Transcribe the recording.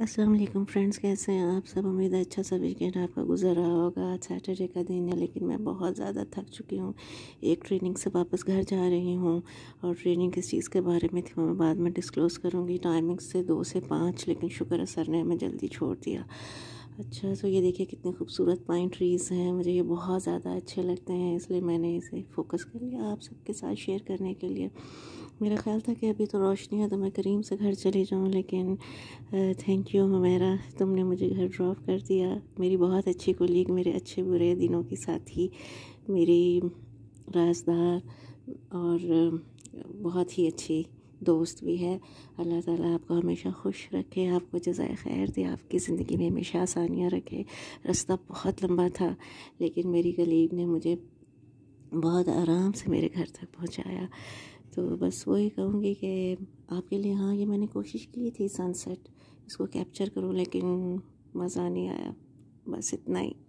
Aslam friends कैसे हैं आप सब उम्मीद है अच्छा सा वीकेंड आपका गुजर रहा होगा आज सैटरडे का दिन है लेकिन मैं बहुत ज़्यादा थक चुकी हूँ एक ट्रेनिंग से वापस घर जा रही हूँ और ट्रेनिंग किस चीज़ के बारे में थी वो मैं बाद में डिस्क्लोज़ करूँगी टाइमिंग से दो से पाँच लेकिन शुक्र है सर ने हमें जल्दी छोड़ दिया अच्छा तो ये देखिए कितने खूबसूरत पाइन ट्रीज़ हैं मुझे ये बहुत ज़्यादा अच्छे लगते हैं इसलिए मैंने इसे फोकस कर लिया आप सबके साथ शेयर करने के लिए मेरा ख्याल था कि अभी तो रोशनी है तो मैं करीम से घर चली जाऊँ लेकिन थैंक यू हमारा तुमने मुझे घर ड्रॉप कर दिया मेरी बहुत अच्छी कोलीग मेरे अच्छे बुरे दिनों की साथी मेरी राजदार और बहुत ही अच्छी दोस्त भी है अल्लाह ताला आपको हमेशा खुश रखे आपको जजाय खैर दे आपकी ज़िंदगी में हमेशा आसानियाँ रखे रास्ता बहुत लंबा था लेकिन मेरी गलीग ने मुझे बहुत आराम से मेरे घर तक पहुँचाया तो बस वही कहूँगी कि आपके लिए हाँ ये मैंने कोशिश की थी सनसेट इसको कैप्चर करूँ लेकिन मज़ा नहीं आया बस इतना ही